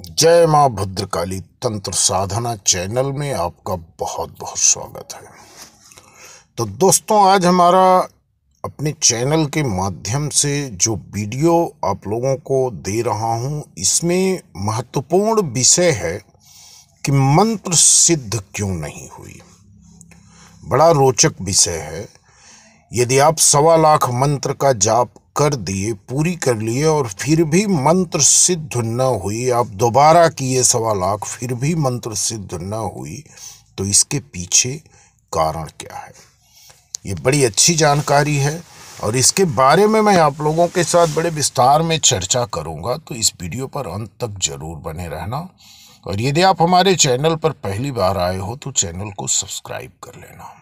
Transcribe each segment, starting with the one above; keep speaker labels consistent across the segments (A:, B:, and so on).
A: जय मां भद्रकाली तंत्र साधना चैनल में आपका बहुत बहुत स्वागत है तो दोस्तों आज हमारा अपने चैनल के माध्यम से जो वीडियो आप लोगों को दे रहा हूं इसमें महत्वपूर्ण विषय है कि मंत्र सिद्ध क्यों नहीं हुई बड़ा रोचक विषय है यदि आप सवा लाख मंत्र का जाप कर दिए पूरी कर लिए और फिर भी मंत्र सिद्ध न हुई आप दोबारा किए सवा लाख फिर भी मंत्र सिद्ध न हुई तो इसके पीछे कारण क्या है ये बड़ी अच्छी जानकारी है और इसके बारे में मैं आप लोगों के साथ बड़े विस्तार में चर्चा करूंगा तो इस वीडियो पर अंत तक ज़रूर बने रहना और यदि आप हमारे चैनल पर पहली बार आए हो तो चैनल को सब्सक्राइब कर लेना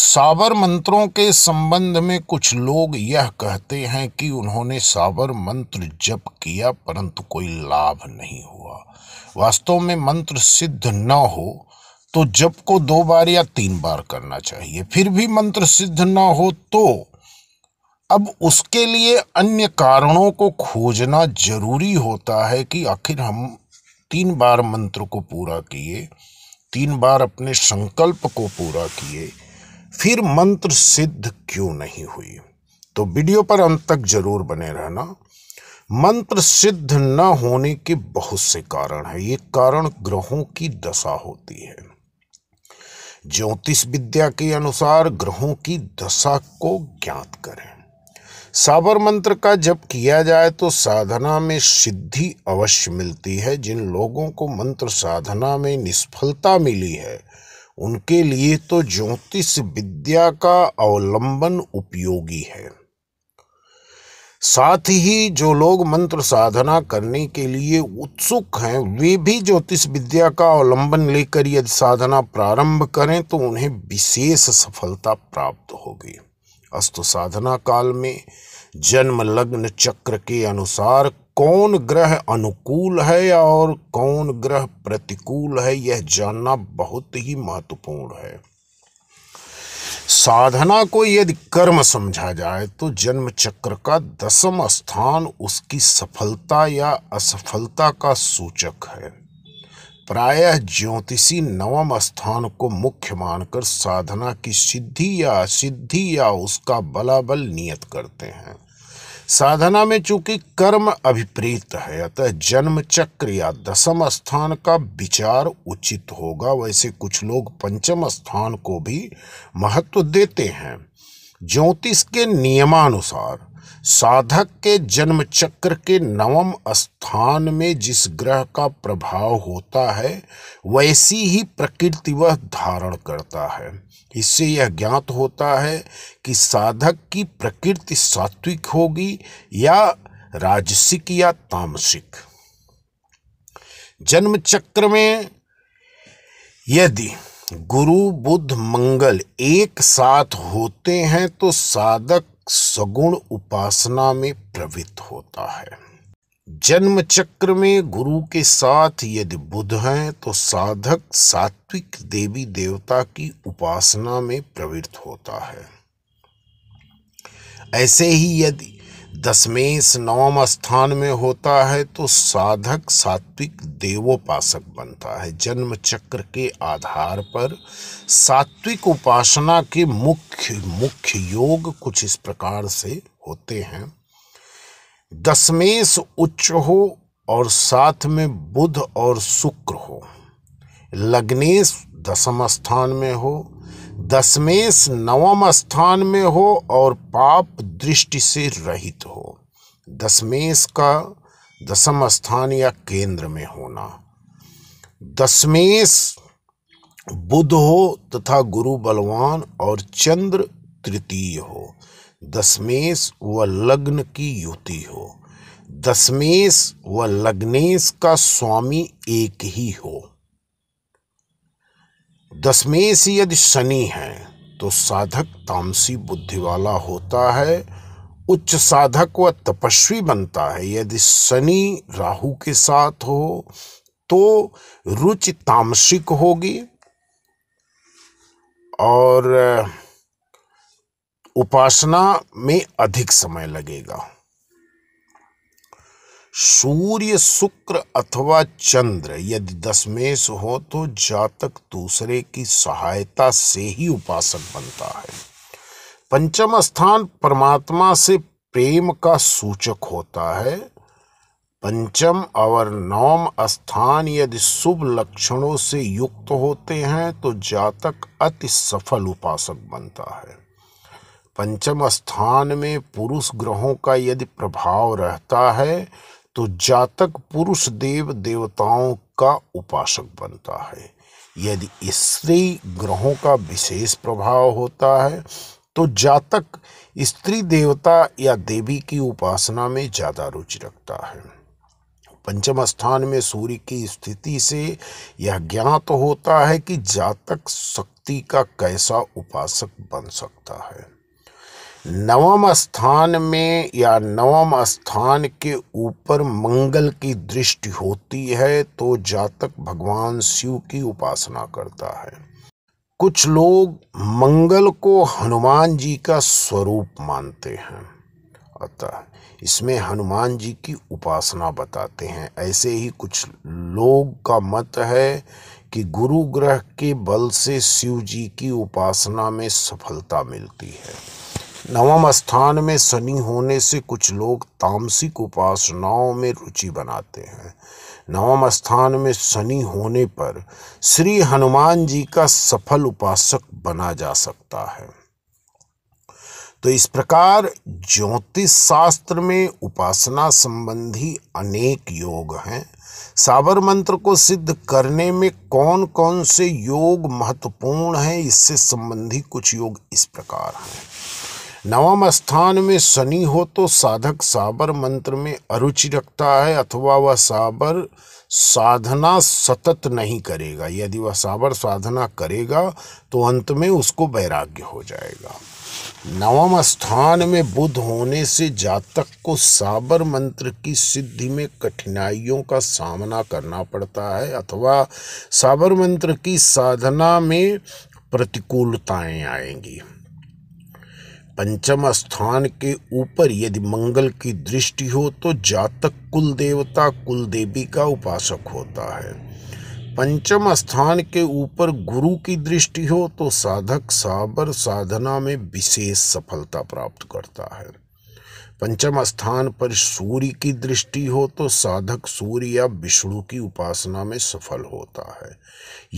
A: साबर मंत्रों के संबंध में कुछ लोग यह कहते हैं कि उन्होंने साबर मंत्र जप किया परंतु कोई लाभ नहीं हुआ वास्तव में मंत्र सिद्ध न हो तो जप को दो बार या तीन बार करना चाहिए फिर भी मंत्र सिद्ध न हो तो अब उसके लिए अन्य कारणों को खोजना जरूरी होता है कि आखिर हम तीन बार मंत्र को पूरा किए तीन बार अपने संकल्प को पूरा किए फिर मंत्र सिद्ध क्यों नहीं हुई तो वीडियो पर अंत तक जरूर बने रहना मंत्र सिद्ध न होने के बहुत से कारण है ये कारण ग्रहों की दशा होती है ज्योतिष विद्या के अनुसार ग्रहों की दशा को ज्ञात करें साबर मंत्र का जब किया जाए तो साधना में सिद्धि अवश्य मिलती है जिन लोगों को मंत्र साधना में निष्फलता मिली है उनके लिए तो ज्योतिष विद्या का अवलंबन उपयोगी है साथ ही जो लोग मंत्र साधना करने के लिए उत्सुक हैं वे भी ज्योतिष विद्या का अवलंबन लेकर यदि साधना प्रारंभ करें तो उन्हें विशेष सफलता प्राप्त होगी अस्तु साधना काल में जन्म लग्न चक्र के अनुसार कौन ग्रह अनुकूल है और कौन ग्रह प्रतिकूल है यह जानना बहुत ही महत्वपूर्ण है साधना को यदि कर्म समझा जाए तो जन्म चक्र का दसम स्थान उसकी सफलता या असफलता का सूचक है प्रायः ज्योतिषी नवम स्थान को मुख्य मानकर साधना की सिद्धि या असिद्धि या उसका बलाबल नियत करते हैं साधना में चूंकि कर्म अभिप्रीत है अतः जन्म चक्र या दसम स्थान का विचार उचित होगा वैसे कुछ लोग पंचम स्थान को भी महत्व देते हैं ज्योतिष के नियमानुसार साधक के जन्म चक्र के नवम स्थान में जिस ग्रह का प्रभाव होता है वैसी ही प्रकृति वह धारण करता है इससे यह ज्ञात होता है कि साधक की प्रकृति सात्विक होगी या राजसिक या तामसिक जन्म चक्र में यदि गुरु बुद्ध मंगल एक साथ होते हैं तो साधक सगुण उपासना में प्रवृत्त होता है जन्म चक्र में गुरु के साथ यदि बुध हैं तो साधक सात्विक देवी देवता की उपासना में प्रवृत्त होता है ऐसे ही यदि दसमेश नवम स्थान में होता है तो साधक सात्विक देवोपासक बनता है जन्म चक्र के आधार पर सात्विक उपासना के मुख्य मुख्य योग कुछ इस प्रकार से होते हैं दसमेश उच्च हो और साथ में बुध और शुक्र हो लग्नेश दसम स्थान में हो दसमेश नवम स्थान में हो और पाप दृष्टि से रहित हो दसमेश का दसम स्थान या केंद्र में होना दसमेश बुध हो तथा गुरु बलवान और चंद्र तृतीय हो दसमेश व लग्न की युति हो दसमेश व लग्नेश का स्वामी एक ही हो दसमें से यदि शनि है तो साधक तामसी बुद्धि वाला होता है उच्च साधक व तपस्वी बनता है यदि शनि राहु के साथ हो तो रुचि तामसिक होगी और उपासना में अधिक समय लगेगा सूर्य शुक्र अथवा चंद्र यदि दशमेश हो तो जातक दूसरे की सहायता से ही उपासक बनता है पंचम स्थान परमात्मा से प्रेम का सूचक होता है पंचम और नवम स्थान यदि शुभ लक्षणों से युक्त होते हैं तो जातक अति सफल उपासक बनता है पंचम स्थान में पुरुष ग्रहों का यदि प्रभाव रहता है तो जातक पुरुष देव देवताओं का उपासक बनता है यदि स्त्री ग्रहों का विशेष प्रभाव होता है तो जातक स्त्री देवता या देवी की उपासना में ज़्यादा रुचि रखता है पंचम स्थान में सूर्य की स्थिति से यह ज्ञात होता है कि जातक शक्ति का कैसा उपासक बन सकता है नवम स्थान में या नवम स्थान के ऊपर मंगल की दृष्टि होती है तो जातक भगवान शिव की उपासना करता है कुछ लोग मंगल को हनुमान जी का स्वरूप मानते हैं अतः इसमें हनुमान जी की उपासना बताते हैं ऐसे ही कुछ लोग का मत है कि गुरु ग्रह के बल से शिव जी की उपासना में सफलता मिलती है नवम स्थान में शनि होने से कुछ लोग तामसिक उपासनाओं में रुचि बनाते हैं नवम स्थान में शनि होने पर श्री हनुमान जी का सफल उपासक बना जा सकता है तो इस प्रकार ज्योतिष शास्त्र में उपासना संबंधी अनेक योग हैं सावर मंत्र को सिद्ध करने में कौन कौन से योग महत्वपूर्ण हैं इससे संबंधी कुछ योग इस प्रकार हैं नवम स्थान में शनि हो तो साधक साबर मंत्र में अरुचि रखता है अथवा वह साबर साधना सतत नहीं करेगा यदि वह साबर साधना करेगा तो अंत में उसको वैराग्य हो जाएगा नवम स्थान में बुध होने से जातक को साबर मंत्र की सिद्धि में कठिनाइयों का सामना करना पड़ता है अथवा साबर मंत्र की साधना में प्रतिकूलताएं आएंगी पंचम स्थान के ऊपर यदि मंगल की दृष्टि हो तो जातक कुल देवता कुल देवी का उपासक होता है पंचम स्थान के ऊपर गुरु की दृष्टि हो तो साधक साबर साधना में विशेष सफलता प्राप्त करता है पंचम स्थान पर सूर्य की दृष्टि हो तो साधक सूर्य या विष्णु की उपासना में सफल होता है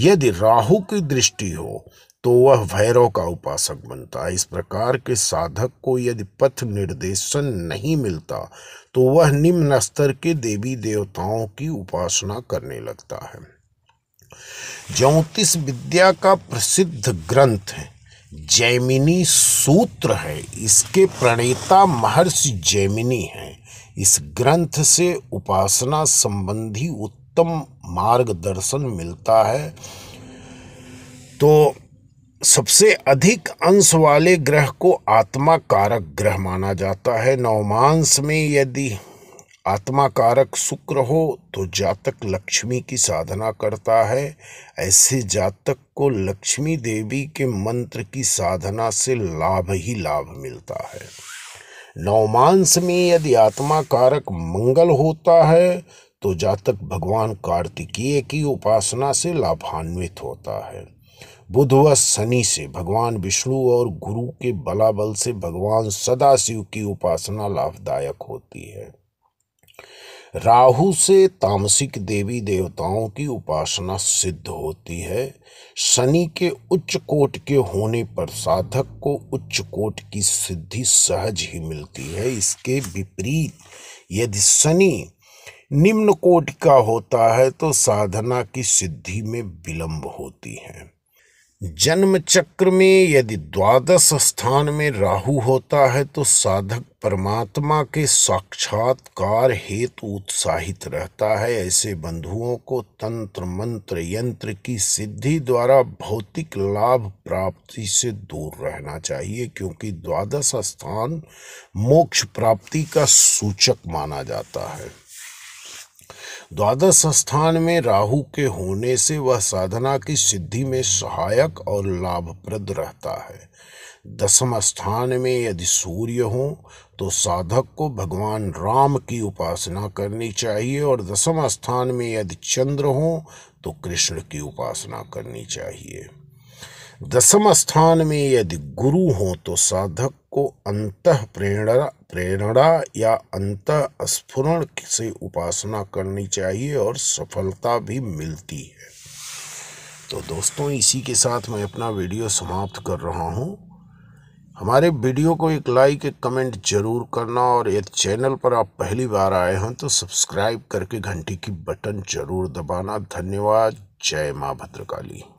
A: यदि राहु की दृष्टि हो तो वह भैरव का उपासक बनता है इस प्रकार के साधक को यदि पथ निर्देशन नहीं मिलता तो वह निम्न स्तर के देवी देवताओं की उपासना करने लगता है ज्योतिष विद्या का प्रसिद्ध ग्रंथ है जैमिनी सूत्र है इसके प्रणेता महर्षि जैमिनी हैं इस ग्रंथ से उपासना संबंधी उत्तम मार्गदर्शन मिलता है तो सबसे अधिक अंश वाले ग्रह को आत्मा कारक ग्रह माना जाता है नवमांश में यदि आत्मा कारक शुक्र हो तो जातक लक्ष्मी की साधना करता है ऐसे जातक को लक्ष्मी देवी के मंत्र की साधना से लाभ ही लाभ मिलता है नवमांश में यदि आत्मा कारक मंगल होता है तो जातक भगवान कार्तिकीय की उपासना से लाभान्वित होता है बुध व शनि से भगवान विष्णु और गुरु के बलाबल से भगवान सदाशिव की उपासना लाभदायक होती है राहु से तामसिक देवी देवताओं की उपासना सिद्ध होती है शनि के उच्च कोट के होने पर साधक को उच्च कोट की सिद्धि सहज ही मिलती है इसके विपरीत यदि शनि निम्न कोट का होता है तो साधना की सिद्धि में विलंब होती है जन्म चक्र में यदि द्वादश स्थान में राहु होता है तो साधक परमात्मा के साक्षात्कार हेतु उत्साहित रहता है ऐसे बंधुओं को तंत्र मंत्र यंत्र की सिद्धि द्वारा भौतिक लाभ प्राप्ति से दूर रहना चाहिए क्योंकि द्वादश स्थान मोक्ष प्राप्ति का सूचक माना जाता है द्वादश स्थान में राहु के होने से वह साधना की सिद्धि में सहायक और लाभप्रद रहता है दसम स्थान में यदि सूर्य हो तो साधक को भगवान राम की उपासना करनी चाहिए और दसम स्थान में यदि चंद्र हो तो कृष्ण की उपासना करनी चाहिए दसम स्थान में यदि गुरु हो तो साधक को अंत प्रेरणा प्रेरणा या अंत स्फुरण से उपासना करनी चाहिए और सफलता भी मिलती है तो दोस्तों इसी के साथ मैं अपना वीडियो समाप्त कर रहा हूँ हमारे वीडियो को एक लाइक एक कमेंट जरूर करना और यदि चैनल पर आप पहली बार आए हैं तो सब्सक्राइब करके घंटी की बटन जरूर दबाना धन्यवाद जय माँ भद्रकाली